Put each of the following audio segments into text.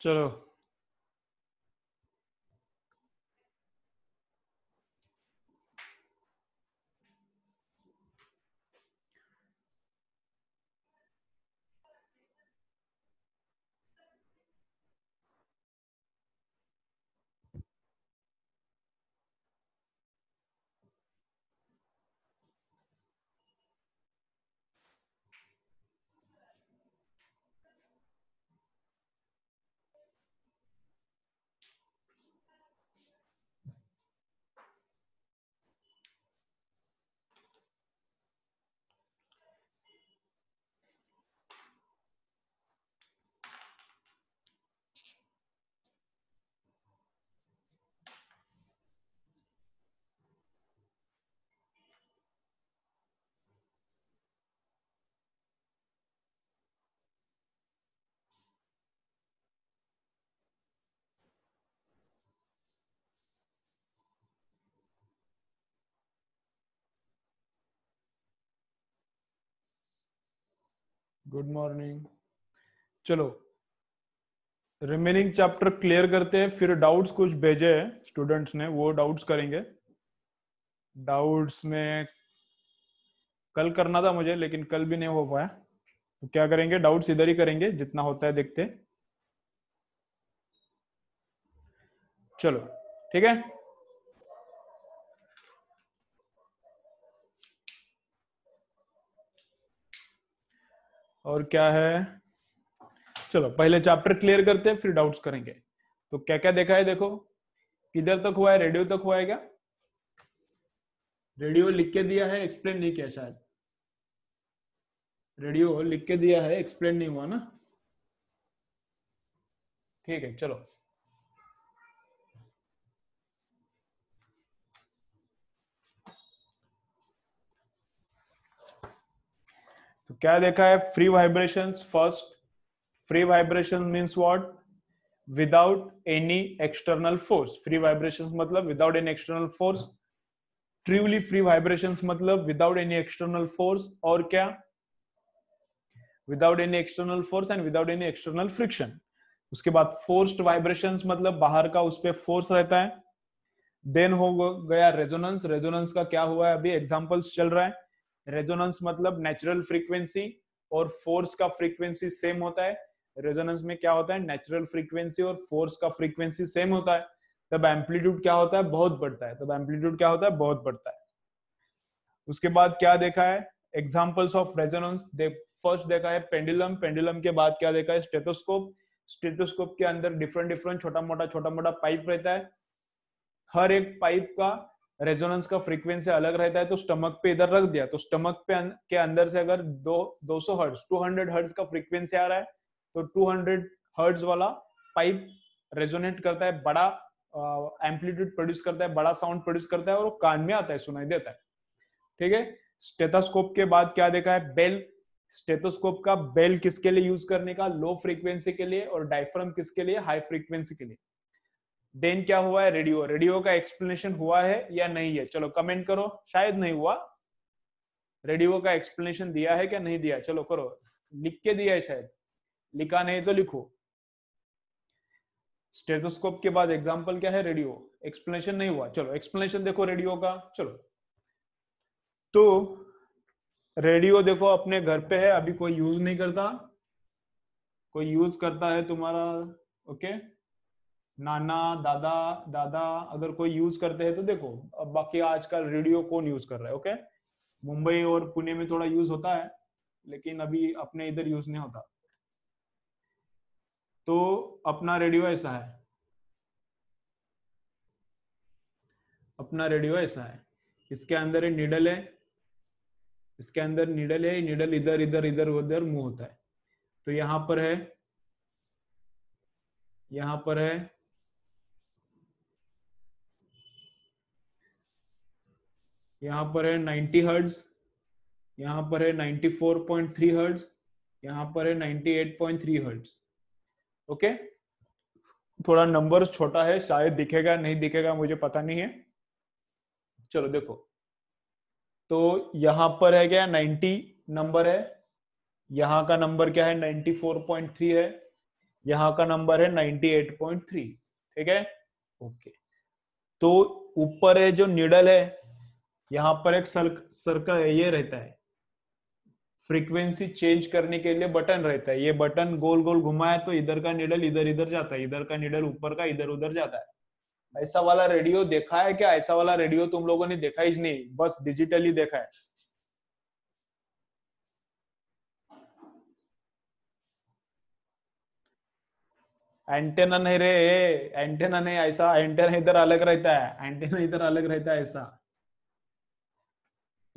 चलो good morning चलो remaining chapter clear करते हैं फिर डाउट्स कुछ भेजे हैं स्टूडेंट्स ने वो डाउट्स करेंगे डाउट्स में कल करना था मुझे लेकिन कल भी नहीं हो पाया तो क्या करेंगे डाउट्स इधर ही करेंगे जितना होता है देखते चलो ठीक है और क्या है चलो पहले चैप्टर क्लियर करते हैं फिर डाउट्स करेंगे तो क्या क्या देखा है देखो किधर तक हुआ है रेडियो तक हुआ है क्या रेडियो लिख के दिया है एक्सप्लेन नहीं किया शायद रेडियो लिख के दिया है एक्सप्लेन नहीं हुआ ना ठीक है चलो क्या देखा है free vibration first free vibration means what without any external force free vibration मतलब without any external force truly free vibration मतलब विदाउट एनी एक्सटर्नल फोर्स और क्या without any external force and without any external friction उसके बाद forced vibration मतलब बाहर का उस पर फोर्स रहता है देन हो गया रेजोनेंस रेजोनेंस का क्या हुआ है अभी एग्जाम्पल्स चल रहा है रेजोनेंस मतलब नेचुरल फ्रीक्वेंसी और फोर्स का फ्रीक्वेंसी सेम होता है रेजोनेंस में क्या होता है नेचुरल फ्रीक्वेंसी और फोर्स का फ्रीक्वेंसी सेम होता है तब एम्पलीट्यूड क्या होता है बहुत बढ़ता है तब एम्पलीट्यूड क्या होता है बहुत बढ़ता है उसके बाद क्या देखा है एग्जाम्पल्स ऑफ रेजोनेंस फर्स्ट देखा है पेंडुलम पेंडुलम के बाद क्या देखा है स्टेथोस्कोप स्टेथोस्कोप के अंदर डिफरेंट डिफरेंट छोटा मोटा छोटा मोटा पाइप रहता है हर एक पाइप का रेजोनेंस का फ्रीक्वेंसी अलग रहता है तो स्टमक पे इधर रख दिया तो स्टमक पे अन, के अंदर से अगर दो 200 टू हंड्रेड हर्ट्ज का फ्रीक्वेंसी आ रहा है तो हंड्रेड हर्ट्ज वाला पाइप रेजोनेट करता है बड़ा एम्पलीट्यूड प्रोड्यूस करता है बड़ा साउंड प्रोड्यूस करता है और वो कान में आता है सुनाई देता है ठीक है स्टेथोस्कोप के बाद क्या देखा है बेल स्टेथोस्कोप का बेल किसके लिए यूज करने का लो फ्रीक्वेंसी के लिए और डायफ्रम किसके लिए हाई फ्रीक्वेंसी के लिए देन क्या हुआ है रेडियो रेडियो का एक्सप्लेनेशन हुआ है या नहीं है चलो कमेंट करो शायद नहीं हुआ रेडियो का एक्सप्लेनेशन दिया है क्या नहीं दिया चलो करो लिख के दिया है शायद लिखा नहीं तो लिखो स्टेथोस्कोप के बाद एग्जांपल क्या है रेडियो एक्सप्लेनेशन नहीं हुआ चलो एक्सप्लेनेशन देखो रेडियो का चलो तो रेडियो देखो अपने घर पे है अभी कोई यूज नहीं करता कोई यूज करता है तुम्हारा ओके okay? नाना दादा दादा अगर कोई यूज करते हैं तो देखो अब बाकी आजकल रेडियो कौन यूज कर रहा है ओके मुंबई और पुणे में थोड़ा यूज होता है लेकिन अभी अपने इधर यूज नहीं होता तो अपना रेडियो ऐसा है अपना रेडियो ऐसा है इसके अंदर एक निडल है इसके अंदर निडल है निडल इधर इधर इधर उधर मुंह होता है तो यहां पर है यहां पर है यहाँ पर है नाइन्टी हर्ड्स यहाँ पर है ninety four point three hertz यहाँ पर है eight point three hertz okay थोड़ा नंबर छोटा है शायद दिखेगा नहीं दिखेगा मुझे पता नहीं है चलो देखो तो यहाँ पर है क्या 90 नंबर है यहाँ का नंबर क्या है 94.3 है यहाँ का नंबर है 98.3 ठीक है ओके तो ऊपर है जो निडल है यहां पर एक सर्कल ये रहता है फ्रीक्वेंसी चेंज करने के लिए बटन रहता है ये बटन गोल गोल घुमाया तो इधर का निडल इधर इधर जाता है इधर का निडल ऊपर का इधर उधर जाता है ऐसा वाला रेडियो देखा है क्या ऐसा वाला रेडियो तुम लोगों ने देखा ही नहीं बस डिजिटली देखा है एंटेना नहीं रे एंटेना नहीं ऐसा एंटेना इधर अलग रहता है एंटेना इधर अलग रहता है ऐसा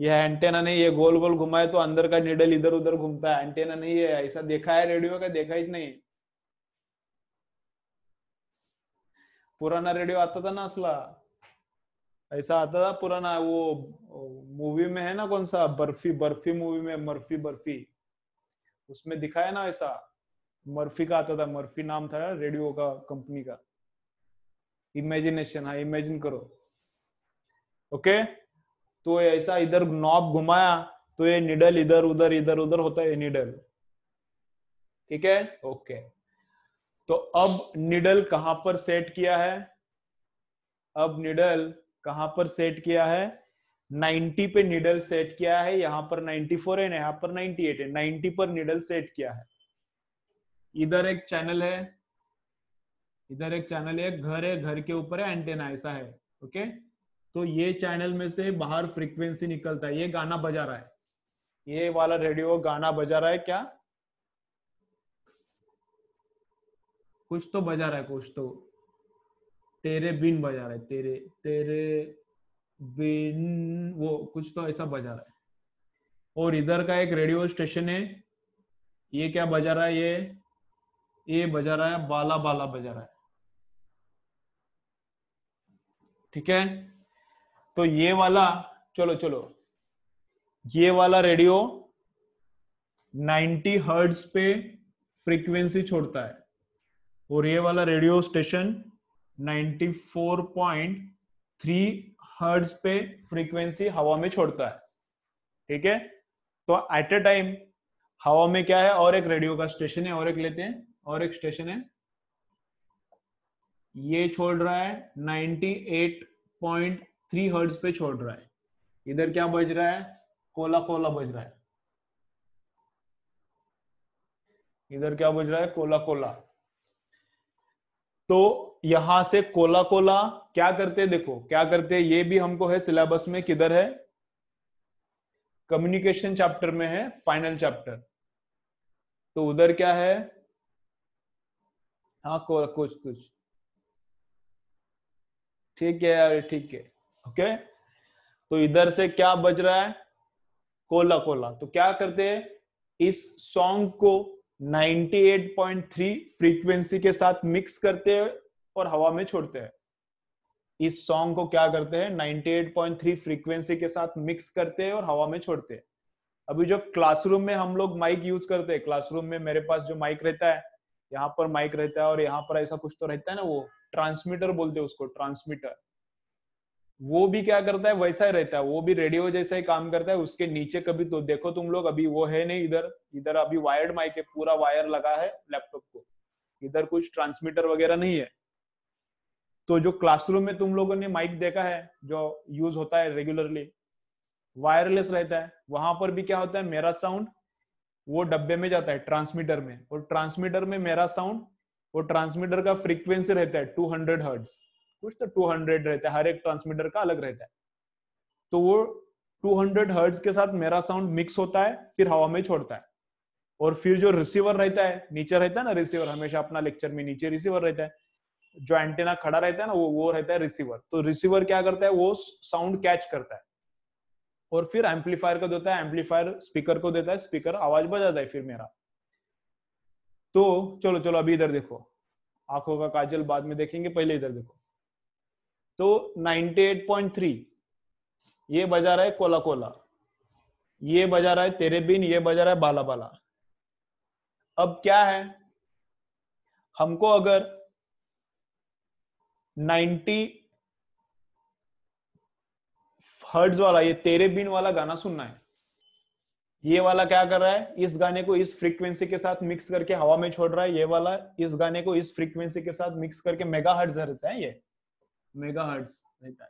यह एंटेना नहीं है गोल गोल घुमाए तो अंदर का निडल इधर उधर घूमता है एंटेना नहीं है ऐसा देखा है रेडियो का देखा ही नहीं पुराना रेडियो आता था ना असला ऐसा आता था पुराना वो मूवी में है ना कौन सा बर्फी बर्फी मूवी में मर्फी बर्फी उसमें दिखाया ना ऐसा मर्फी का आता था मर्फी नाम था रेडियो का कंपनी का इमेजिनेशन हाँ इमेजिन करो ओके okay? तो ऐसा इधर नॉब घुमाया तो ये निडल इधर उधर इधर उधर होता है निडल ठीक है ओके तो अब निडल कहां पर सेट किया है अब निडल कहां पर सेट किया है 90 पे निडल सेट किया है यहां पर 94 है यहां पर 98 है 90 पर निडल सेट किया है इधर एक चैनल है इधर एक चैनल है घर है घर के ऊपर है एंटेना ऐसा है ओके okay? तो ये चैनल में से बाहर फ्रीक्वेंसी निकलता है ये गाना बजा रहा है ये वाला रेडियो गाना बजा रहा है क्या कुछ तो बजा रहा है कुछ तो तेरे बिन बजा रहा है तेरे तेरे बिन वो कुछ तो ऐसा बजा रहा है और इधर का एक रेडियो स्टेशन है ये क्या बजा रहा है ये ये बजा रहा है बाला बाला बजा रहा है ठीक है तो ये वाला चलो चलो ये वाला रेडियो 90 हर्ट्ज पे फ्रीक्वेंसी छोड़ता है और ये वाला रेडियो स्टेशन 94.3 हर्ट्ज पे फ्रीक्वेंसी हवा में छोड़ता है ठीक है तो एट ए टाइम हवा में क्या है और एक रेडियो का स्टेशन है और एक लेते हैं और एक स्टेशन है ये छोड़ रहा है 98.8 थ्री हर्ट्स पे छोड़ रहा है इधर क्या बज रहा है कोला कोला बज रहा है इधर क्या बज रहा है कोला कोला तो यहां से कोला कोला क्या करते देखो क्या करते ये भी हमको है सिलेबस में किधर है कम्युनिकेशन चैप्टर में है फाइनल चैप्टर तो उधर क्या है हाँ कुछ कुछ ठीक है यार ठीक है ओके तो इधर से क्या बज रहा है कोला कोला तो क्या करते हैं इस सॉन्ग को 98.3 फ्रीक्वेंसी के साथ मिक्स करते हैं और हवा में छोड़ते हैं इस सॉन्ग को क्या करते हैं 98.3 फ्रीक्वेंसी के साथ मिक्स करते हैं और हवा में छोड़ते हैं अभी जो क्लासरूम में हम लोग माइक यूज करते हैं क्लासरूम में मेरे पास जो माइक रहता है यहाँ पर माइक रहता है और यहाँ पर ऐसा कुछ तो रहता है ना वो ट्रांसमीटर बोलते हैं उसको ट्रांसमीटर वो भी क्या करता है वैसा ही रहता है वो भी रेडियो जैसा ही काम करता है उसके नीचे कभी तो देखो तुम लोग अभी वो है नहीं इधर इधर अभी वायर्ड माइक है पूरा वायर लगा है लैपटॉप को इधर कुछ ट्रांसमीटर वगैरह नहीं है तो जो क्लासरूम में तुम लोगों ने माइक देखा है जो यूज होता है रेगुलरली वायरलेस रहता है वहां पर भी क्या होता है मेरा साउंड वो डब्बे में जाता है ट्रांसमीटर में और ट्रांसमीटर में मेरा साउंड वो ट्रांसमीटर का फ्रीक्वेंसी रहता है 200 हर्ट्ज कुछ तो 200 रहता है हर एक ट्रांसमीटर का अलग रहता है तो वो 200 हर्ट्ज के साथ मेरा साउंड मिक्स होता है फिर हवा में छोड़ता है और फिर जो रिसीवर रहता है नीचे रहता है ना रिसीवर हमेशा अपना लेक्चर में नीचे रिसीवर रहता है जो एंटेना खड़ा रहता है ना वो वो रहता है रिसीवर तो रिसीवर क्या करता है वो साउंड कैच करता है और फिर एम्पलीफायर को देता है एम्पलीफायर स्पीकर को देता है स्पीकर आवाज बजाता है फिर मेरा तो चलो चलो अभी इधर देखो आंखों का काजल बाद में देखेंगे पहले इधर देखो तो 98.3 ये बजा रहा है कोला कोला ये बजा रहा है तेरे बिन ये बजा रहा है बाला बाला अब क्या है हमको अगर 90 हर्ट्ज वाला ये तेरे बिन वाला गाना सुनना है ये वाला क्या कर रहा है इस गाने को इस फ्रीक्वेंसी के साथ मिक्स करके हवा में छोड़ रहा है ये वाला इस गाने को इस फ्रीक्वेंसी के साथ मिक्स करके मेगा हर्ट्ज रहता है ये मेगा हर्ट्स रहता है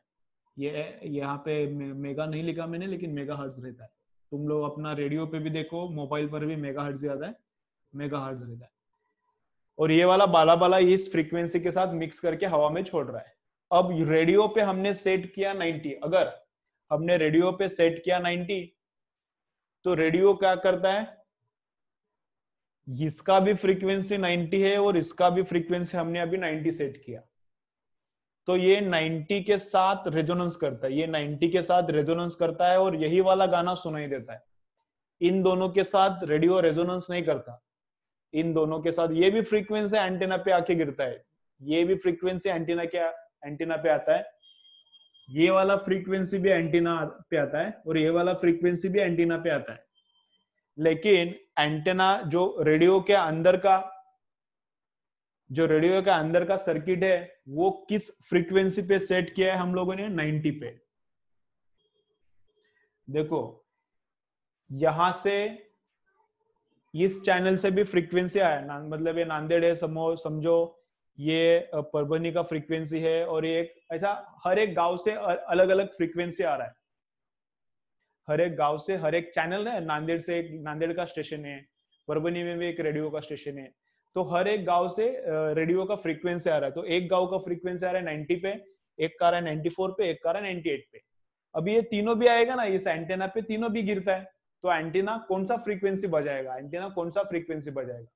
ये यहाँ पे मेगा नहीं लिखा मैंने लेकिन मेगा हर्ट्स रहता है तुम लोग अपना रेडियो पे भी देखो मोबाइल पर भी मेगा हर्ट्स ज्यादा है मेगा हर्ट्स रहता है और ये वाला बाला बाला इस फ्रीक्वेंसी के साथ मिक्स करके हवा में छोड़ रहा है अब रेडियो पे हमने सेट किया 90 अगर हमने रेडियो पे सेट किया 90 तो रेडियो क्या करता है इसका भी फ्रीक्वेंसी 90 है और इसका भी फ्रीक्वेंसी हमने अभी 90 सेट किया तो ये 90 के साथ रेजोनेंस करता है ये 90 के साथ रेजोनेंस करता है और यही वाला गाना सुनाई देता है इन दोनों के साथ रेडियो रेजोनेंस नहीं करता इन दोनों के साथ ये भी फ्रीक्वेंसी एंटीना पे आके गिरता है ये भी फ्रीक्वेंसी एंटीना के एंटीना पे आता है ये वाला फ्रीक्वेंसी भी एंटीना पे आता है और ये वाला फ्रीक्वेंसी भी एंटीना पे आता है लेकिन एंटीना जो रेडियो के अंदर का जो रेडियो का अंदर का सर्किट है वो किस फ्रीक्वेंसी पे सेट किया है हम लोगों ने 90 पे देखो यहां से इस चैनल से भी फ्रीक्वेंसी आया मतलब ये नांदेड़ है समो समझो ये परभनी का फ्रीक्वेंसी है और ये एक ऐसा हर एक गांव से अलग अलग फ्रीक्वेंसी आ रहा है हर एक गांव से हर एक चैनल है नांदेड़ से एक नांदेड़ का स्टेशन है परभनी में भी एक रेडियो का स्टेशन है तो हर एक गांव से रेडियो का फ्रीक्वेंसी आ रहा है तो एक गांव का फ्रीक्वेंसी आ रहा है नाइनटी पे एक का रहा है नाइनटी फोर पे एक का रहा है नाइनटी एट पे अभी ये तीनों भी आएगा ना इस एंटेना पे तीनों भी गिरता है तो एंटीना कौन सा फ्रीक्वेंसी बजाएगा एंटीना कौन सा फ्रीक्वेंसी बजाएगा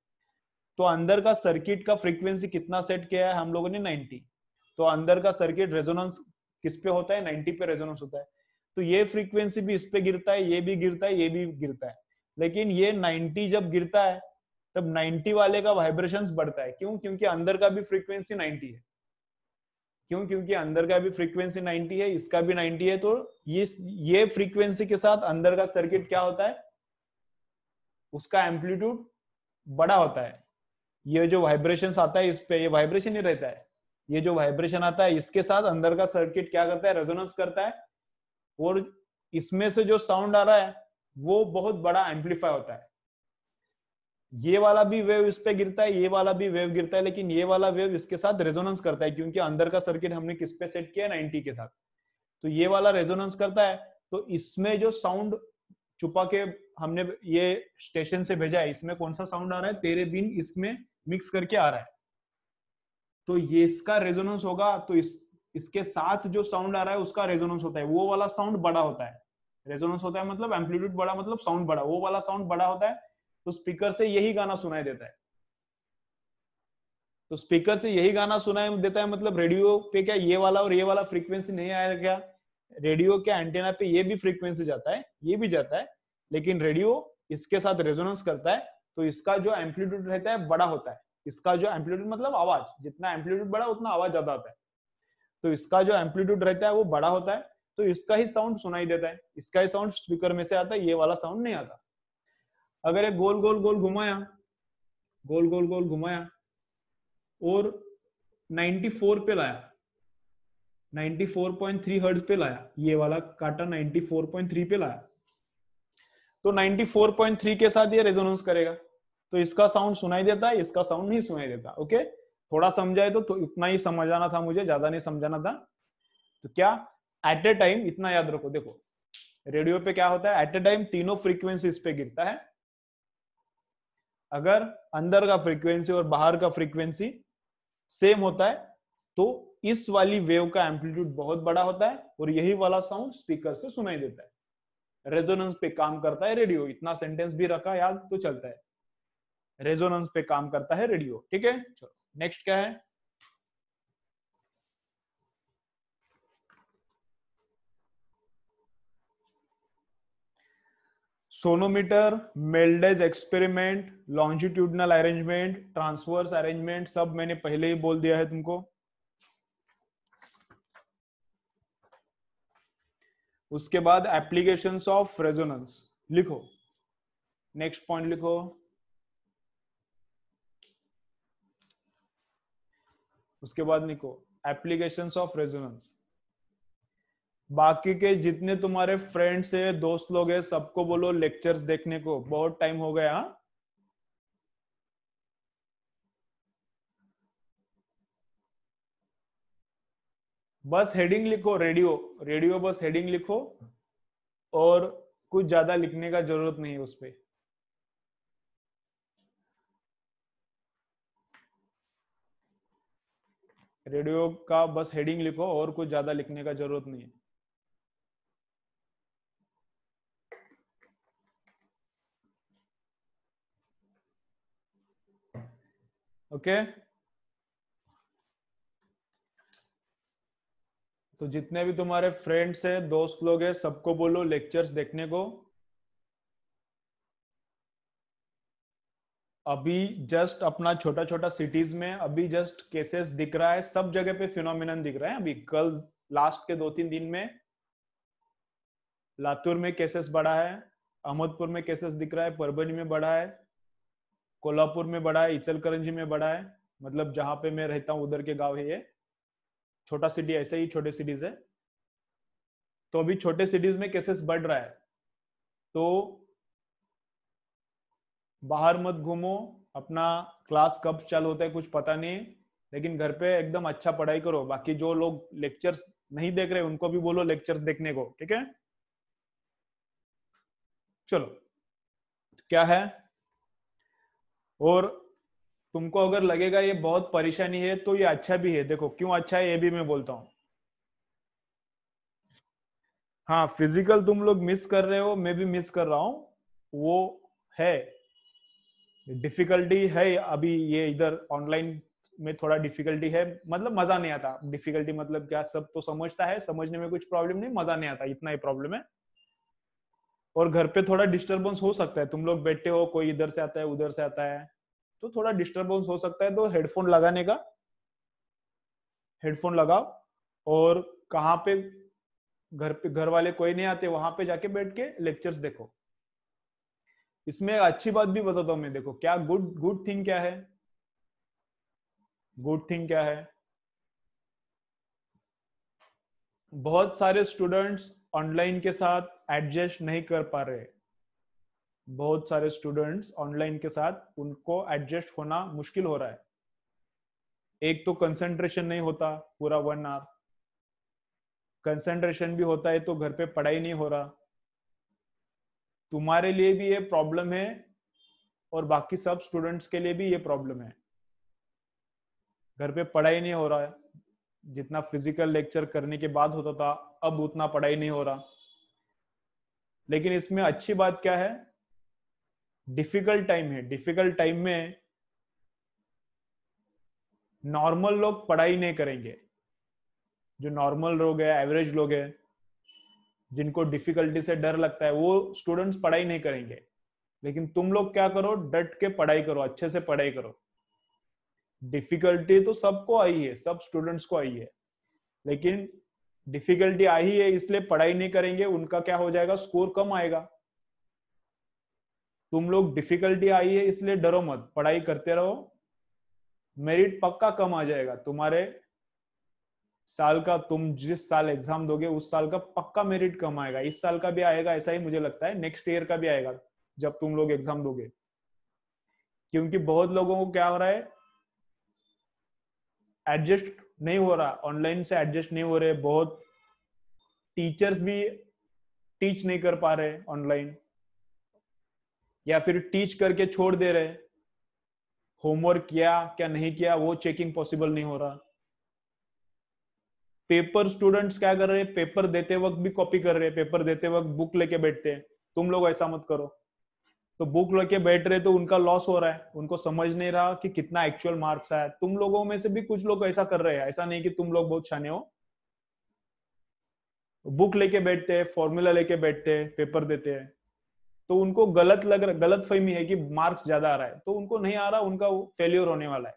तो अंदर का सर्किट का फ्रीक्वेंसी कितना सेट किया है हम लोगों ने 90 तो अंदर का सर्किट रेजोनेंस किस पे होता है 90 पे रेजोनेंस होता है तो ये फ्रीक्वेंसी भी इस पे गिरता है ये भी गिरता है ये भी गिरता है लेकिन ये 90 जब गिरता है तब 90 वाले का वाइब्रेशन बढ़ता है क्यों क्योंकि अंदर का भी फ्रीक्वेंसी 90 है क्यों क्योंकि अंदर का भी फ्रीक्वेंसी 90 है इसका भी 90 है तो ये ये फ्रीक्वेंसी के साथ अंदर का सर्किट क्या होता है उसका एम्पलीट्यूड बड़ा होता है ये जो वाइब्रेशन आता है इस पे ये वाइब्रेशन ही रहता है ये जो वाइब्रेशन आता है इसके साथ अंदर का सर्किट क्या करता है रेजोनेंस करता है और इसमें से जो साउंड आ रहा है वो बहुत बड़ा एम्पलीफाई होता है ये वाला भी वेव इस पे गिरता है ये वाला भी वेव गिरता है लेकिन ये वाला वेव इसके साथ रेजोनेंस करता है क्योंकि अंदर का सर्किट हमने किस पे सेट किया नाइनटी के साथ तो ये वाला रेजोनेंस करता है तो इसमें जो साउंड छुपा के हमने ये स्टेशन से भेजा है इसमें कौन सा साउंड आ रहा है तेरे बिन इसमें मिक्स करके आ रहा है तो ये इसका रेजोनेंस होगा तो इस इसके साथ जो साउंड आ रहा है उसका रेजोनेंस होता है वो वाला साउंड बड़ा होता है रेजोनेंस होता है मतलब एम्पलीट्यूड बड़ा मतलब साउंड बड़ा वो वाला साउंड बड़ा होता है तो स्पीकर से यही गाना सुनाई देता है तो स्पीकर से यही गाना सुनाई देता है मतलब रेडियो पे क्या ये वाला और ये वाला फ्रीक्वेंसी नहीं आया क्या रेडियो के एंटेना पे ये भी फ्रीक्वेंसी जाता है ये भी जाता है लेकिन रेडियो इसके साथ रेजोनेंस करता है तो इसका जो एम्पलीट्यूड रहता है बड़ा होता है इसका जो एम्पलीट्यूड मतलब आवाज जितना एम्पलीट्यूड बड़ा उतना आवाज ज्यादा आता है तो इसका जो एम्पलीट्यूड रहता है वो बड़ा होता है तो इसका ही साउंड सुनाई देता है इसका ही साउंड स्पीकर में से आता है ये वाला साउंड नहीं आता अगर एक गोल गोल गोल घुमाया गोल गोल गोल घुमाया और 94 पे लाया 94.3 हर्ट्ज पे लाया ये वाला काटा 94.3 पे लाया तो 94.3 के साथ ये रेजोनेंस करेगा तो इसका साउंड सुनाई देता है इसका साउंड नहीं सुनाई देता ओके थोड़ा समझाए तो, तो उतना ही समझाना था मुझे ज्यादा नहीं समझाना था तो क्या एट ए टाइम इतना याद रखो देखो रेडियो पे क्या होता है एट ए टाइम तीनों फ्रीक्वेंसी पे गिरता है अगर अंदर का फ्रीक्वेंसी और बाहर का फ्रीक्वेंसी सेम होता है तो इस वाली वेव का एम्पलीट्यूड बहुत बड़ा होता है और यही वाला साउंड स्पीकर से सुनाई देता है रेजोनेंस पे काम करता है रेडियो इतना सेंटेंस भी रखा याद तो चलता है रेजोनेंस पे काम करता है रेडियो ठीक है चलो नेक्स्ट क्या है sonometer Melde's experiment longitudinal arrangement transverse arrangement सब मैंने पहले ही बोल दिया है तुमको उसके बाद एप्लीकेशंस ऑफ रेजोनेंस लिखो नेक्स्ट पॉइंट लिखो उसके बाद लिखो एप्लीकेशन ऑफ रेजोनेंस बाकी के जितने तुम्हारे फ्रेंड्स है दोस्त लोग है सबको बोलो लेक्चर्स देखने को बहुत टाइम हो गया हाँ? बस हेडिंग लिखो रेडियो रेडियो बस हेडिंग लिखो और कुछ ज्यादा लिखने का जरूरत नहीं है उस पर रेडियो का बस हेडिंग लिखो और कुछ ज्यादा लिखने का जरूरत नहीं है ओके तो जितने भी तुम्हारे फ्रेंड्स है दोस्त लोग हैं सबको बोलो लेक्चर्स देखने को अभी जस्ट अपना छोटा छोटा सिटीज में अभी जस्ट केसेस दिख रहा है सब जगह पे फिनोमिन दिख रहा है अभी कल लास्ट के दो तीन दिन में लातूर में केसेस बढ़ा है अहमदपुर में केसेस दिख रहा है परभनी में बढ़ा है कोल्हापुर में बड़ा है इचलकरंजी में बड़ा है मतलब जहां पे मैं रहता हूँ उधर के गांव है ये छोटा सिटी ऐसे ही छोटे सिटीज है तो अभी छोटे सिटीज में केसेस बढ़ रहा है तो बाहर मत घूमो अपना क्लास कब चालू होता है कुछ पता नहीं लेकिन घर पे एकदम अच्छा पढ़ाई करो बाकी जो लोग लेक्चर्स नहीं देख रहे उनको भी बोलो लेक्चर्स देखने को ठीक है चलो क्या है और तुमको अगर लगेगा ये बहुत परेशानी है तो ये अच्छा भी है देखो क्यों अच्छा है ये भी मैं बोलता हूँ हाँ फिजिकल तुम लोग मिस कर रहे हो मैं भी मिस कर रहा हूँ वो है डिफिकल्टी है अभी ये इधर ऑनलाइन में थोड़ा डिफिकल्टी है मतलब मजा नहीं आता डिफिकल्टी मतलब क्या सब तो समझता है समझने में कुछ प्रॉब्लम नहीं मजा नहीं आता इतना ही प्रॉब्लम है और घर पे थोड़ा डिस्टरबेंस हो सकता है तुम लोग बैठे हो कोई इधर से आता है उधर से आता है तो थोड़ा डिस्टरबेंस हो सकता है तो हेडफोन लगाने का हेडफोन लगाओ और कहाँ पे घर पे घर वाले कोई नहीं आते वहां पे जाके बैठ के लेक्चर्स देखो इसमें अच्छी बात भी बताता हूँ मैं देखो क्या गुड गुड थिंग क्या है गुड थिंग क्या है बहुत सारे स्टूडेंट्स ऑनलाइन के साथ एडजस्ट नहीं कर पा रहे बहुत सारे स्टूडेंट्स ऑनलाइन के साथ उनको एडजस्ट होना मुश्किल हो रहा है एक तो कंसंट्रेशन नहीं होता पूरा वन आवर कंसंट्रेशन भी होता है तो घर पे पढ़ाई नहीं हो रहा तुम्हारे लिए भी ये प्रॉब्लम है और बाकी सब स्टूडेंट्स के लिए भी ये प्रॉब्लम है घर पे पढ़ाई नहीं हो रहा है जितना फिजिकल लेक्चर करने के बाद होता था अब उतना पढ़ाई नहीं हो रहा लेकिन इसमें अच्छी बात क्या है डिफिकल्ट टाइम है डिफिकल्ट टाइम में नॉर्मल लोग पढ़ाई नहीं करेंगे जो नॉर्मल लोग है एवरेज लोग है जिनको डिफिकल्टी से डर लगता है वो स्टूडेंट्स पढ़ाई नहीं करेंगे लेकिन तुम लोग क्या करो डट के पढ़ाई करो अच्छे से पढ़ाई करो डिफिकल्टी तो सबको आई है सब स्टूडेंट्स को आई है लेकिन डिफिकल्टी आई है इसलिए पढ़ाई नहीं करेंगे उनका क्या हो जाएगा स्कोर कम आएगा तुम लोग डिफिकल्टी आई है इसलिए डरो मत पढ़ाई करते रहो मेरिट पक्का कम आ जाएगा तुम्हारे साल का तुम जिस साल एग्जाम दोगे उस साल का पक्का मेरिट कम आएगा इस साल का भी आएगा ऐसा ही मुझे लगता है नेक्स्ट ईयर का भी आएगा जब तुम लोग एग्जाम दोगे क्योंकि बहुत लोगों को क्या हो रहा है एडजस्ट नहीं हो रहा ऑनलाइन से एडजस्ट नहीं हो रहे बहुत टीचर्स भी टीच नहीं कर पा रहे ऑनलाइन या फिर टीच करके छोड़ दे रहे होमवर्क किया क्या नहीं किया वो चेकिंग पॉसिबल नहीं हो रहा पेपर स्टूडेंट्स क्या कर रहे हैं पेपर देते वक्त भी कॉपी कर रहे हैं पेपर देते वक्त बुक लेके बैठते हैं तुम लोग ऐसा मत करो तो बुक लेके बैठ रहे तो उनका लॉस हो रहा है उनको समझ नहीं रहा कि कितना एक्चुअल मार्क्स आया तुम लोगों में से भी कुछ लोग ऐसा कर रहे हैं ऐसा नहीं कि तुम लोग बहुत छाने हो बुक लेके बैठते हैं फॉर्मूला लेके बैठते हैं पेपर देते हैं तो उनको गलत लग रहा गलत फहमी है कि मार्क्स ज्यादा आ रहा है तो उनको नहीं आ रहा उनका फेल्योर होने वाला है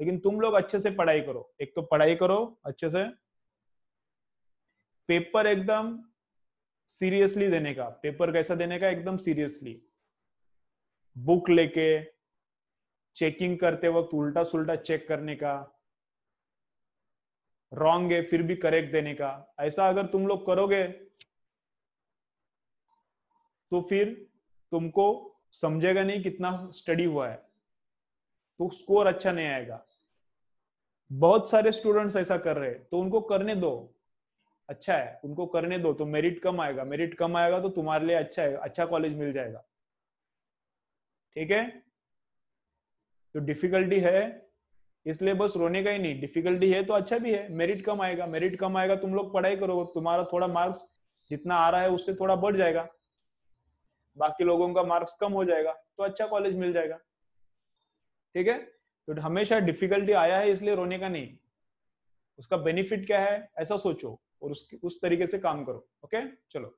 लेकिन तुम लोग अच्छे से पढ़ाई करो एक तो पढ़ाई करो अच्छे से पेपर एकदम सीरियसली देने का पेपर कैसा देने का एकदम सीरियसली बुक लेके चेकिंग करते वक्त उल्टा सुलटा चेक करने का रॉन्ग है फिर भी करेक्ट देने का ऐसा अगर तुम लोग करोगे तो फिर तुमको समझेगा नहीं कितना स्टडी हुआ है तो स्कोर अच्छा नहीं आएगा बहुत सारे स्टूडेंट्स ऐसा कर रहे हैं तो उनको करने दो अच्छा है उनको करने दो तो मेरिट कम आएगा मेरिट कम आएगा तो तुम्हारे लिए अच्छा है अच्छा कॉलेज मिल जाएगा ठीक है तो डिफिकल्टी है इसलिए बस रोने का ही नहीं डिफिकल्टी है तो अच्छा भी है मेरिट कम आएगा मेरिट कम आएगा तुम लोग पढ़ाई करोगे तुम्हारा थोड़ा मार्क्स जितना आ रहा है उससे थोड़ा बढ़ जाएगा बाकी लोगों का मार्क्स कम हो जाएगा तो अच्छा कॉलेज मिल जाएगा ठीक है तो हमेशा डिफिकल्टी आया है इसलिए रोने का नहीं उसका बेनिफिट क्या है ऐसा सोचो और उसके उस तरीके से काम करो ओके चलो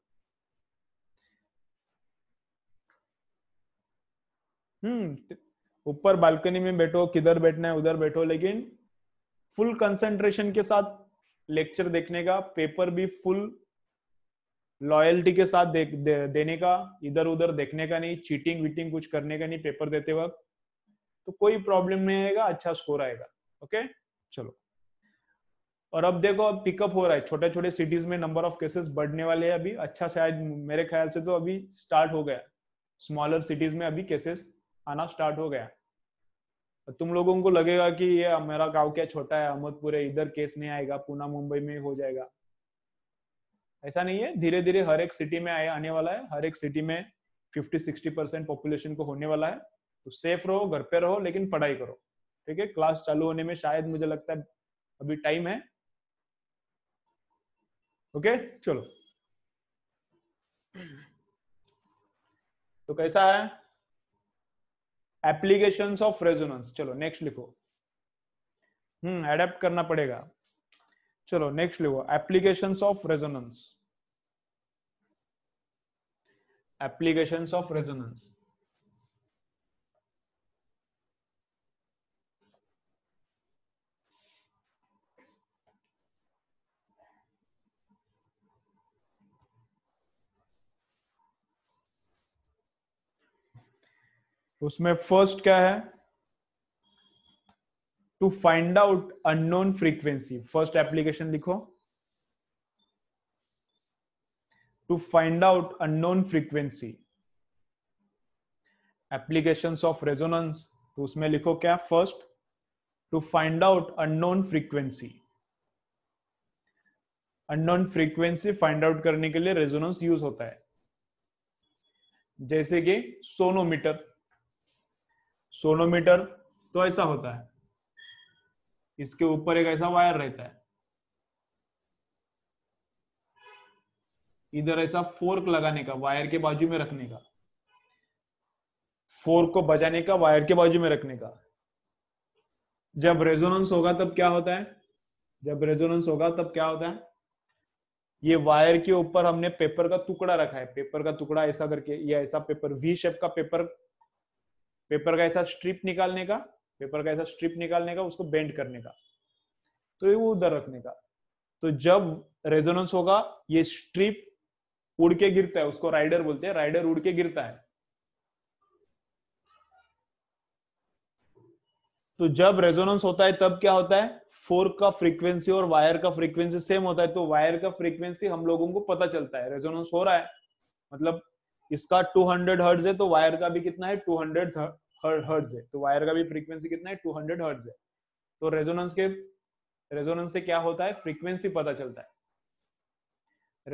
हम्म ऊपर बालकनी में बैठो किधर बैठना है उधर बैठो लेकिन फुल कंसंट्रेशन के साथ लेक्चर देखने का पेपर भी फुल लॉयल्टी के साथ दे, दे, देने का इधर उधर देखने का नहीं चीटिंग वीटिंग कुछ करने का नहीं पेपर देते वक्त तो कोई प्रॉब्लम नहीं आएगा अच्छा स्कोर आएगा ओके चलो और अब देखो अब पिकअप हो रहा है छोटे छोटे सिटीज में नंबर ऑफ केसेस बढ़ने वाले हैं अभी अच्छा शायद मेरे ख्याल से तो अभी स्टार्ट हो गया स्मॉलर सिटीज में अभी केसेस आना स्टार्ट हो गया तुम लोगों को लगेगा कि ये मेरा गांव क्या छोटा है है इधर केस नहीं आएगा पूना मुंबई में हो जाएगा ऐसा नहीं है धीरे धीरे हर एक सिटी में आए आने वाला है हर एक सिटी में 50-60 परसेंट पॉपुलेशन को होने वाला है तो सेफ रहो घर पे रहो लेकिन पढ़ाई करो ठीक है क्लास चालू होने में शायद मुझे लगता है अभी टाइम है ओके चलो तो कैसा है एप्लीकेशन ऑफ रेजोनेंस चलो नेक्स्ट लिखो हम्म एडेप्ट करना पड़ेगा चलो नेक्स्ट लिखो application of resonance application of resonance उसमें फर्स्ट क्या है to find out unknown frequency first application लिखो to find out unknown frequency application of resonance तो उसमें लिखो क्या first to find out unknown frequency unknown frequency find out करने के लिए रेजोनेंस यूज होता है जैसे कि सोनोमीटर सोनोमीटर तो ऐसा होता है इसके ऊपर एक ऐसा वायर रहता है इधर ऐसा फोर्क लगाने का वायर के बाजू में रखने का फोर्क को बजाने का वायर के बाजू में रखने का जब रेजोनेंस होगा तब क्या होता है जब रेजोनेंस होगा तब क्या होता है ये वायर के ऊपर हमने पेपर का टुकड़ा रखा है पेपर का टुकड़ा ऐसा करके ये ऐसा पेपर वी शेप का पेपर पेपर का ऐसा स्ट्रिप निकालने का पेपर का ऐसा स्ट्रिप निकालने का उसको बेंड करने का तो ये वो उधर रखने का तो जब रेजोनेंस होगा ये स्ट्रिप उड़ के गिरता है उसको राइडर बोलते हैं राइडर उड़ के गिरता है तो जब रेजोनेंस होता है तब क्या होता है फोर्क का फ्रीक्वेंसी और वायर का फ्रीक्वेंसी सेम होता है तो वायर का फ्रीक्वेंसी हम लोगों को पता चलता है रेजोनेंस हो रहा है मतलब इसका 200 हर्ड है तो वायर का भी कितना है 200 हर्ड है तो वायर का भी फ्रीक्वेंसी कितना है 200 हर्ट्ज है तो रेजोनेंस के रेजोनेंस से क्या होता है फ्रीक्वेंसी पता चलता है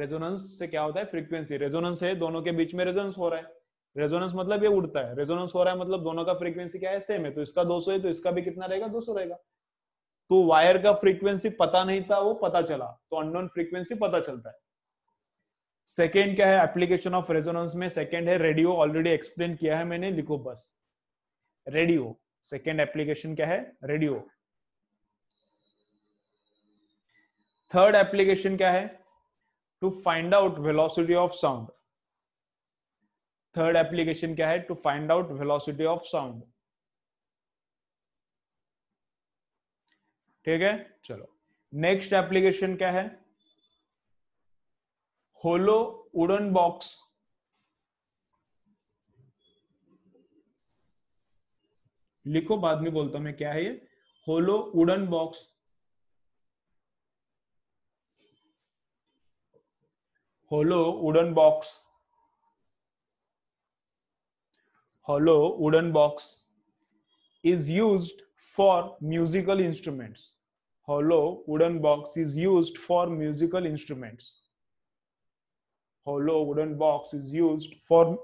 रेजोनेंस से क्या होता है फ्रीक्वेंसी रेजोनेंस है दोनों के बीच में रेजोनेंस हो रहा है रेजोनेंस मतलब ये उड़ता है रेजोनेंस हो रहा है मतलब दोनों का फ्रीक्वेंसी क्या है सेम है तो इसका 200 है तो इसका भी कितना रहेगा 200 रहेगा तो वायर का फ्रीक्वेंसी पता नहीं था वो पता चला तो अननोन फ्रीक्वेंसी पता चलता है सेकेंड क्या है एप्लीकेशन ऑफ रेजोनेंस में सेकेंड है रेडियो ऑलरेडी एक्सप्लेन किया है मैंने लिखो बस रेडियो सेकेंड एप्लीकेशन क्या है रेडियो थर्ड एप्लीकेशन क्या है to find out velocity of sound third application क्या है to find out velocity of sound ठीक है चलो नेक्स्ट एप्लीकेशन क्या है होलो उडन बॉक्स लिखो बाद में बोलता मैं क्या है ये hollow wooden box hollow wooden box hollow wooden box is use for musical instruments hollow wooden box is use for musical instruments hollow wooden box is used for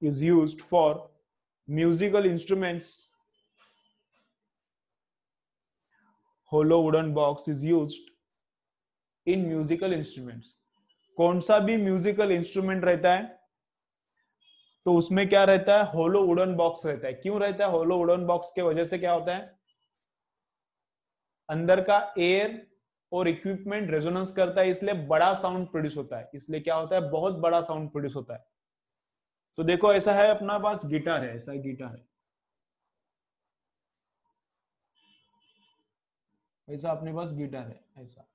is used for musical instruments hollow wooden box is used in musical instruments कौन सा भी musical instrument रहता है तो उसमें क्या रहता है होलो वुडन बॉक्स रहता है क्यों रहता है होलो वुडन बॉक्स के वजह से क्या होता है अंदर का एयर और इक्विपमेंट रेजोनेंस करता है इसलिए बड़ा साउंड प्रोड्यूस होता है इसलिए क्या होता है बहुत बड़ा साउंड प्रोड्यूस होता है तो देखो ऐसा है अपना पास गिटार है ऐसा गिटार है ऐसा अपने पास गिटार है ऐसा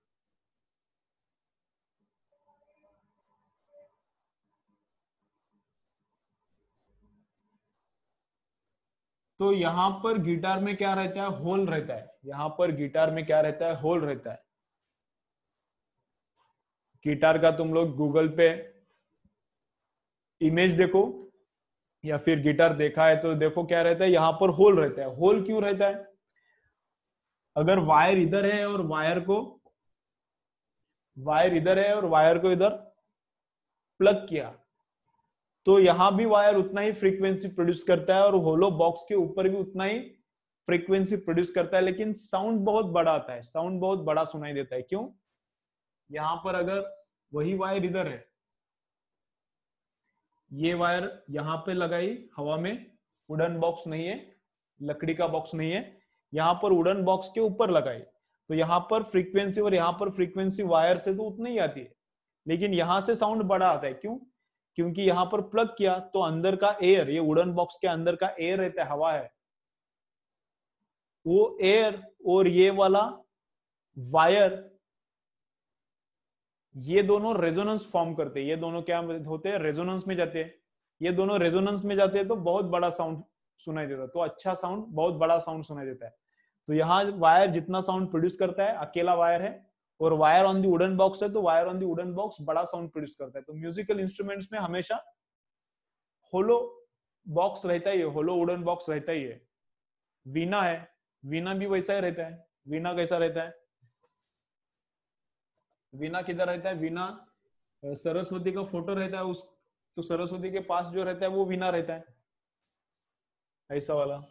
तो यहां पर गिटार में क्या रहता है होल रहता है यहां पर गिटार में क्या रहता है होल रहता है गिटार का तुम लोग गूगल पे इमेज देखो या फिर गिटार देखा है तो देखो क्या रहता है यहां पर होल रहता है होल क्यों रहता है अगर वायर इधर है और वायर को वायर इधर है और वायर को इधर प्लग किया तो यहां भी वायर उतना ही फ्रीक्वेंसी प्रोड्यूस करता है और होलो बॉक्स के ऊपर भी उतना ही फ्रीक्वेंसी प्रोड्यूस करता है लेकिन साउंड बहुत बड़ा आता है साउंड बहुत बड़ा सुनाई देता है क्यों यहां पर अगर वही वायर इधर है ये वायर यहां पे लगाई हवा में वुडन बॉक्स नहीं है लकड़ी का बॉक्स नहीं है यहां पर वुडन बॉक्स के ऊपर लगाई तो यहां पर फ्रीक्वेंसी और यहां पर फ्रीक्वेंसी वायर से तो उतनी ही आती है लेकिन यहां से साउंड बड़ा आता है क्यों क्योंकि यहां पर प्लग किया तो अंदर का एयर ये वुडन बॉक्स के अंदर का एयर रहता है हवा है वो एयर और ये वाला वायर ये दोनों रेजोनेंस फॉर्म करते हैं ये दोनों क्या होते हैं रेजोनेंस में जाते हैं ये दोनों रेजोनेंस में जाते हैं तो बहुत बड़ा साउंड सुनाई देता है तो अच्छा साउंड बहुत बड़ा साउंड सुनाई देता है तो यहाँ वायर जितना साउंड प्रोड्यूस करता है अकेला वायर है और wire on the wooden box है तो wire on the wooden box बड़ा साउंड प्रोड्यूस करता है तो म्यूजिकल इंस्ट्रूमेंट्स में हमेशा होलो बॉक्स रहता ही है होलो वुडन बॉक्स रहता ही है वीना है वीना भी वैसा ही रहता है वीना कैसा रहता है वीना किधर रहता है वीना सरस्वती का फोटो रहता है उस तो सरस्वती के पास जो रहता है वो वीना रहता है ऐसा वाला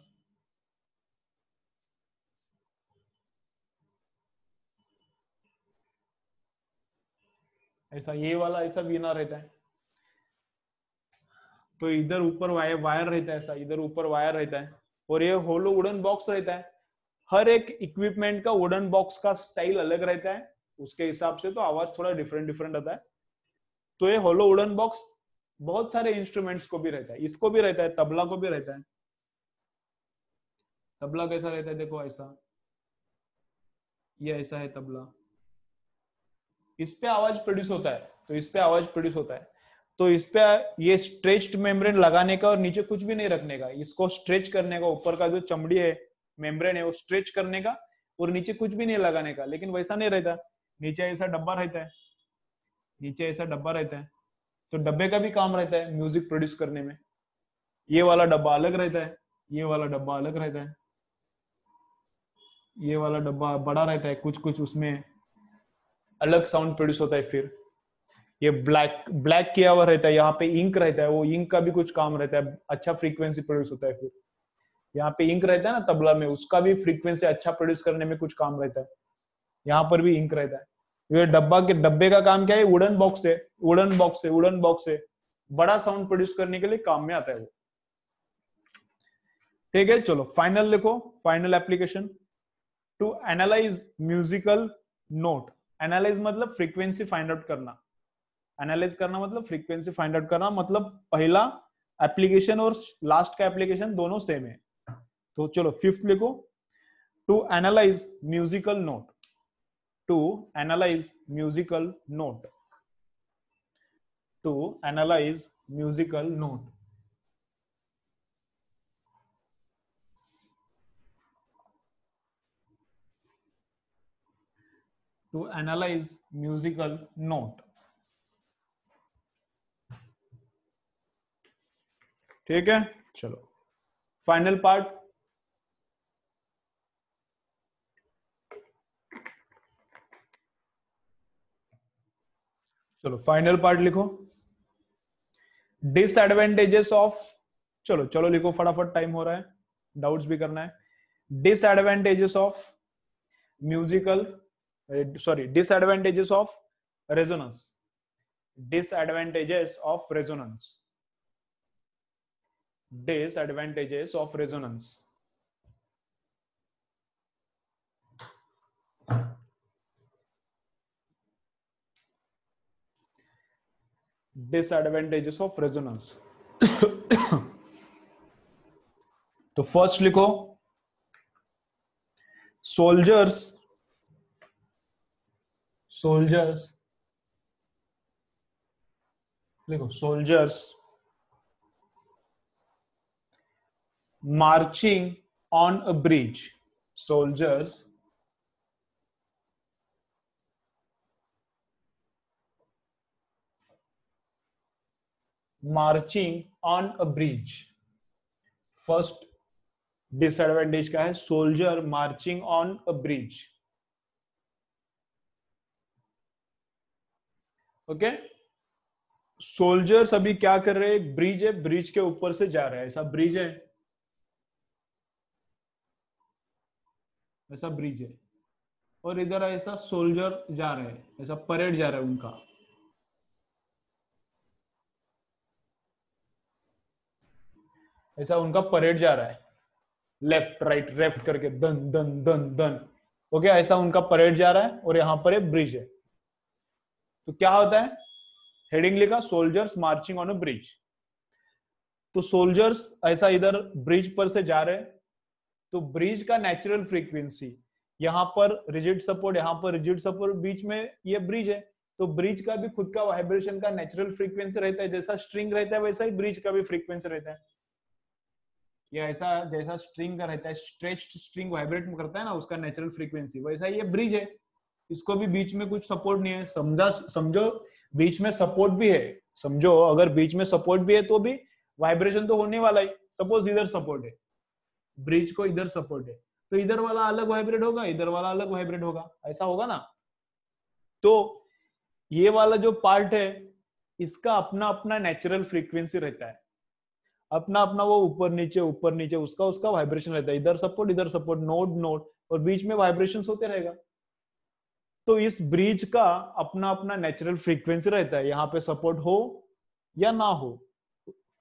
ऐसा ये वाला ऐसा वीना रहता है तो इधर ऊपर वायर वायर रहता है ऐसा इधर ऊपर वायर रहता है और ये होलो वुडन बॉक्स रहता है हर एक इक्विपमेंट का वुडन बॉक्स का स्टाइल अलग रहता है उसके हिसाब से तो आवाज थोड़ा डिफरेंट डिफरेंट आता है तो ये होलो उड़न बॉक्स बहुत सारे इंस्ट्रूमेंट्स को भी रहता है इसको भी रहता है तबला को भी रहता है तबला कैसा रहता है देखो ऐसा ये ऐसा है तबला इस पे आवाज प्रोड्यूस होता है तो इस पे आवाज प्रोड्यूस होता है तो इस पे ये स्ट्रेच्ड मेम्ब्रेन लगाने का और नीचे कुछ भी नहीं रखने का इसको स्ट्रेच करने का ऊपर का जो चमड़ी है मेम्ब्रेन है वो स्ट्रेच करने का और नीचे कुछ भी नहीं लगाने का लेकिन वैसा नहीं रहता नीचे ऐसा डब्बा रहता है नीचे ऐसा डब्बा रहता है तो डब्बे का भी काम रहता है म्यूजिक प्रोड्यूस करने में ये वाला डब्बा अलग रहता है ये वाला डब्बा अलग रहता है ये वाला डब्बा बड़ा रहता है कुछ कुछ उसमें अलग साउंड प्रोड्यूस होता है फिर ये ब्लैक ब्लैक किया हुआ रहता है यहाँ पे इंक रहता है वो इंक का भी कुछ काम रहता है अच्छा फ्रीक्वेंसी प्रोड्यूस होता है फिर यहाँ पे इंक रहता है ना तबला में उसका भी फ्रीक्वेंसी अच्छा प्रोड्यूस करने में कुछ काम रहता है यहाँ पर भी इंक रहता है ये डब्बा के डब्बे का काम क्या है वुडन बॉक्स है वुडन बॉक्स है वुडन बॉक्स है बड़ा साउंड प्रोड्यूस करने के लिए काम में आता है वो ठीक है चलो फाइनल लिखो final application to analyse musical note analyse मतलब फ्रीक्वेंसी फाइंड आउट करना एनालाइज करना मतलब फ्रीक्वेंसी फाइंड आउट करना मतलब पहला एप्लीकेशन और लास्ट का एप्लीकेशन दोनों सेम है तो चलो फिफ्थ लिखो to analyse musical note to analyze musical note to analyze musical note to analyze musical note ठीक है चलो फाइनल पार्ट चलो फाइनल पार्ट लिखो डिसएडवांटेजेस ऑफ चलो चलो लिखो फटाफट टाइम हो रहा है डाउट्स भी करना है disadvantages of musical sorry disadvantages of resonance disadvantages of resonance disadvantages of resonance disadvantages of resonance तो फर्स्ट लिखो सोल्जर्स सोल्जर्स लिखो soldiers marching on a bridge soldiers marching on a bridge first disadvantage क्या है soldier marching on a bridge okay soldiers अभी क्या कर रहे हैं ब्रिज है ब्रिज के ऊपर से जा रहा है ऐसा ब्रिज है ऐसा ब्रिज है और इधर ऐसा सोल्जर जा रहे हैं ऐसा परेड जा रहा है उनका ऐसा उनका परेड जा रहा है लेफ्ट राइट लेफ्ट करके दन दन दन दन ओके ऐसा उनका परेड जा रहा है और यहाँ पर एक ब्रिज है तो क्या होता है हेडिंग लिखा soldiers marching on a bridge तो सोल्जर्स ऐसा इधर ब्रिज पर से जा रहे तो ब्रिज का नेचुरल फ्रीक्वेंसी यहां पर रिजिड सपोर्ट यहाँ पर रिजिड सपोर्ट बीच में ये ब्रिज है तो ब्रिज का भी खुद का वाइब्रेशन का नेचुरल फ्रीक्वेंसी रहता है जैसा स्ट्रिंग रहता है वैसा ही ब्रिज का भी फ्रीक्वेंसी रहता है या ऐसा जैसा स्ट्रिंग का रहता है स्ट्रेच्ड स्ट्रिंग वाइब्रेट करता है ना उसका नेचुरल फ्रीक्वेंसी वैसा ये ब्रिज है इसको भी बीच में कुछ सपोर्ट नहीं है समझा समझो बीच में सपोर्ट भी है समझो अगर बीच में सपोर्ट भी है तो भी वाइब्रेशन तो होने वाला ही सपोज इधर सपोर्ट है ब्रिज को इधर सपोर्ट है तो इधर वाला अलग वाइब्रेट होगा इधर वाला अलग वाइब्रेट होगा ऐसा होगा ना तो ये वाला जो पार्ट है इसका अपना अपना नेचुरल फ्रीक्वेंसी रहता है अपना अपना वो ऊपर नीचे ऊपर नीचे उसका उसका वाइब्रेशन रहता है इधर सपोर्ट इधर सपोर्ट नोड नोड और बीच में वाइब्रेशन होते रहेगा तो इस ब्रिज का अपना अपना नेचुरल फ्रीक्वेंसी रहता है यहाँ पे सपोर्ट हो या ना हो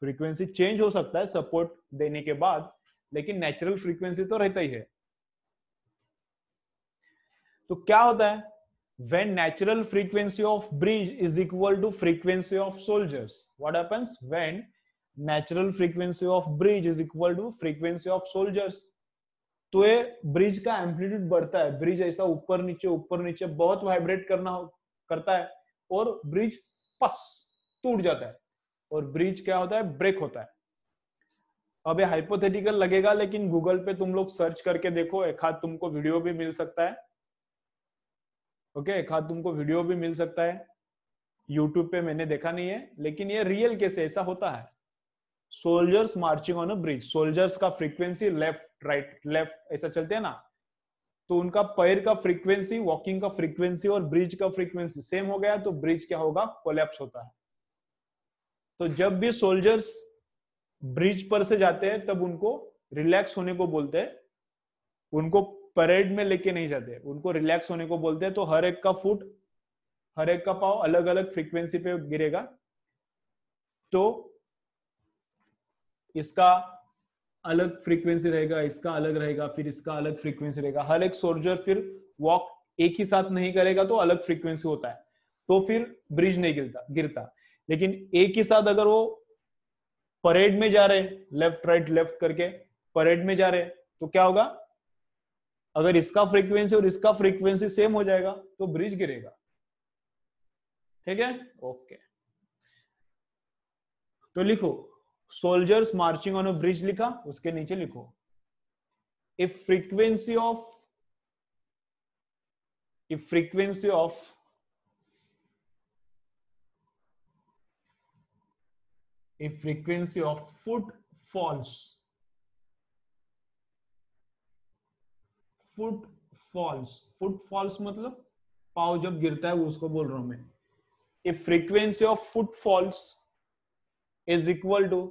फ्रीक्वेंसी चेंज हो सकता है सपोर्ट देने के बाद लेकिन नेचुरल फ्रीक्वेंसी तो रहता ही है तो क्या होता है when natural frequency of bridge is equal to frequency of soldiers what happens when natural frequency of bridge is equal to frequency of soldiers तो ये ब्रिज का एम्पलीट्यूड बढ़ता है ब्रिज ऐसा ऊपर नीचे ऊपर नीचे बहुत वाइब्रेट करना हो, करता है और ब्रिज पस टूट जाता है और ब्रिज क्या होता है ब्रेक होता है अब ये हाइपोथेटिकल लगेगा लेकिन गूगल पे तुम लोग सर्च करके देखो एक हाथ तुमको वीडियो भी मिल सकता है ओके एक हाथ तुमको वीडियो भी मिल सकता है यूट्यूब पे मैंने देखा नहीं है लेकिन ये रियल केस ऐसा होता है soldiers marching on a bridge soldiers का फ्रीक्वेंसी लेफ्ट राइट लेफ्ट ऐसा चलते हैं ना तो उनका पैर का फ्रीक्वेंसी वॉकिंग का फ्रीक्वेंसी और ब्रिज का फ्रीक्वेंसी सेम हो गया तो ब्रिज क्या होगा कोलेप्स होता है तो जब भी सोल्जर्स ब्रिज पर से जाते हैं तब उनको रिलैक्स होने को बोलते हैं उनको परेड में लेके नहीं जाते उनको रिलैक्स होने को बोलते हैं तो हर एक का फुट हर एक का पाव अलग अलग फ्रीक्वेंसी पे गिरेगा तो इसका अलग फ्रीक्वेंसी रहेगा इसका अलग रहेगा फिर इसका अलग फ्रीक्वेंसी रहेगा हर एक सोल्जर फिर वॉक एक ही साथ नहीं करेगा तो अलग फ्रीक्वेंसी होता है तो फिर ब्रिज नहीं गिरता गिरता लेकिन एक ही साथ अगर वो परेड में जा रहे लेफ्ट राइट लेफ्ट करके परेड में जा रहे तो क्या होगा अगर इसका फ्रीक्वेंसी और इसका फ्रीक्वेंसी सेम हो जाएगा तो ब्रिज गिरेगा ठीक है ओके तो लिखो soldiers marching on a bridge लिखा उसके नीचे लिखो if frequency of if frequency of if frequency of foot falls foot falls foot falls मतलब पाव जब गिरता है वो उसको बोल रहा हूं मैं if frequency of foot falls is equal to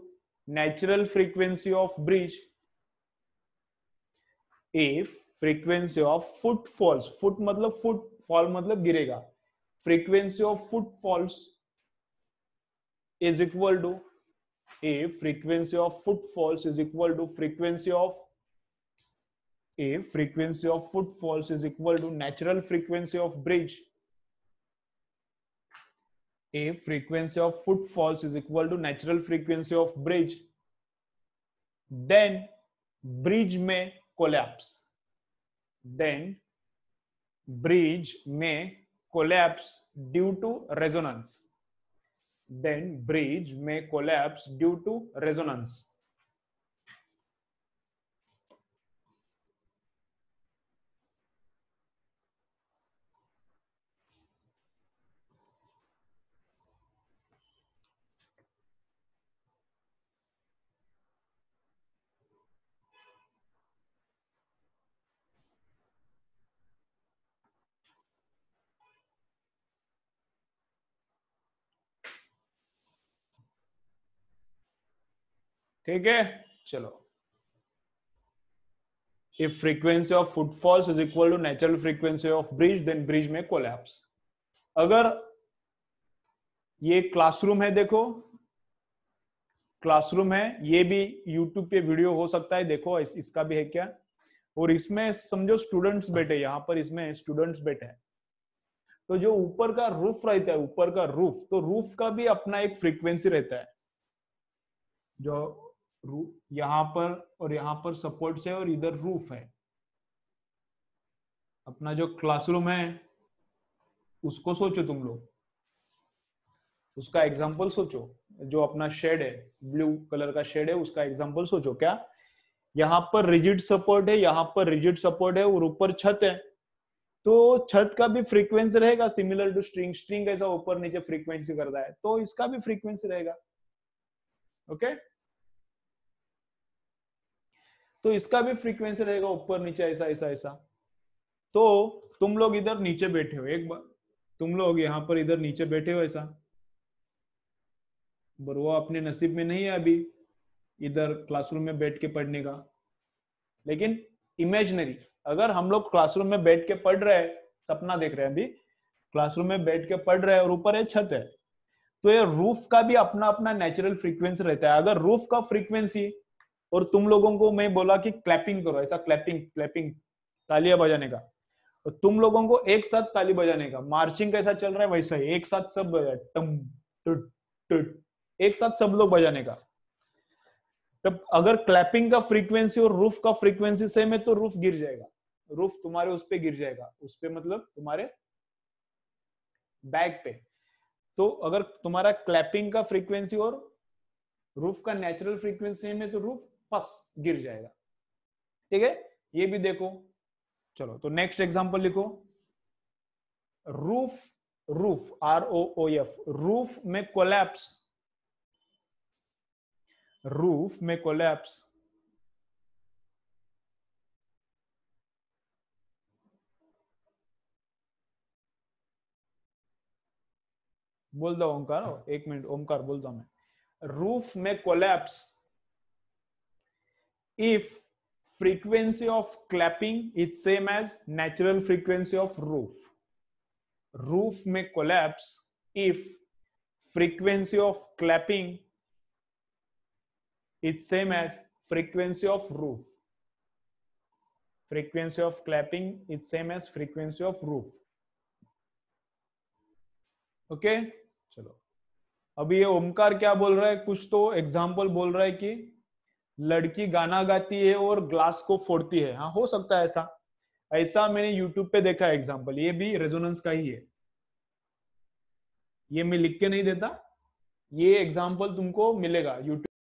natural frequency of bridge if frequency of footfalls foot मतलब foot fall मतलब गिरेगा frequency of footfalls is equal to if frequency of footfalls is equal to frequency of if frequency of footfalls is equal to natural frequency of bridge if frequency of footfalls is equal to natural frequency of bridge then bridge may collapse then bridge may collapse due to resonance then bridge may collapse due to resonance ठीक है चलो if frequency of footfalls is equal to natural frequency of bridge then bridge में collapse अगर ये classroom है देखो classroom है ये भी यूट्यूब पे वीडियो हो सकता है देखो इस, इसका भी है क्या और इसमें समझो स्टूडेंट्स बैठे यहाँ पर इसमें स्टूडेंट्स बैठे हैं तो जो ऊपर का रूफ रहता है ऊपर का रूफ तो रूफ का भी अपना एक फ्रीक्वेंसी रहता है जो यहां पर और यहां पर सपोर्ट है और इधर रूफ है अपना जो क्लासरूम है उसको सोचो तुम लोग उसका एग्जाम्पल सोचो जो अपना शेड है ब्लू कलर का शेड है उसका एग्जाम्पल सोचो क्या यहाँ पर रिजिड सपोर्ट है यहाँ पर रिजिड सपोर्ट है और ऊपर छत है तो छत का भी फ्रीक्वेंसी रहेगा सिमिलर टू स्ट्रिंग स्ट्रिंग ऐसा ऊपर नीचे फ्रीक्वेंसी करता है तो इसका भी फ्रीक्वेंसी रहेगा ओके okay? तो इसका भी फ्रीक्वेंसी रहेगा ऊपर नीचे ऐसा ऐसा ऐसा तो तुम लोग इधर नीचे बैठे हो एक बार तुम लोग यहां पर इधर नीचे बैठे हो ऐसा पर वो अपने नसीब में नहीं है अभी इधर क्लासरूम में बैठ के पढ़ने का लेकिन इमेजनरी अगर हम लोग क्लासरूम में बैठ के पढ़ रहे हैं सपना देख रहे हैं अभी क्लासरूम में बैठ के पढ़ रहे हैं और ऊपर है छत है तो ये रूफ का भी अपना अपना नेचुरल फ्रीक्वेंसी रहता है अगर रूफ का फ्रीक्वेंसी और तुम लोगों को मैं बोला कि क्लैपिंग करो ऐसा क्लैपिंग क्लैपिंग तालियां बजाने का तो तुम लोगों को एक साथ ताली बजाने का मार्चिंग कैसा चल रहा है वैसा ही एक साथ सब टम टुट टुट एक साथ सब लोग बजाने का तब अगर क्लैपिंग का फ्रीक्वेंसी और रूफ का फ्रीक्वेंसी सेम है तो रूफ गिर जाएगा रूफ तुम्हारे उस पर गिर जाएगा उस पर मतलब तुम्हारे बैक पे तो अगर तुम्हारा क्लैपिंग का फ्रीक्वेंसी और रूफ का नेचुरल फ्रीक्वेंसी सेम है तो रूफ फस गिर जाएगा ठीक है ये भी देखो चलो तो नेक्स्ट एग्जांपल लिखो roof roof R O O F roof में कोलैप्स रूफ में कोलैप्स बोल दो ओंकार एक मिनट ओंकार बोल दो मैं रूफ में collapse if frequency of clapping is same as natural frequency of roof roof may collapse if frequency of clapping is same as frequency of roof frequency of clapping is same as frequency of roof okay okay? चलो अभी ये ओमकार क्या बोल रहा है कुछ तो example बोल रहा है कि लड़की गाना गाती है और ग्लास को फोड़ती है हाँ हो सकता है ऐसा ऐसा मैंने यूट्यूब पे देखा है एग्जाम्पल ये भी रेजोनेंस का ही है ये मैं लिख के नहीं देता ये एग्जाम्पल तुमको मिलेगा यूट्यूब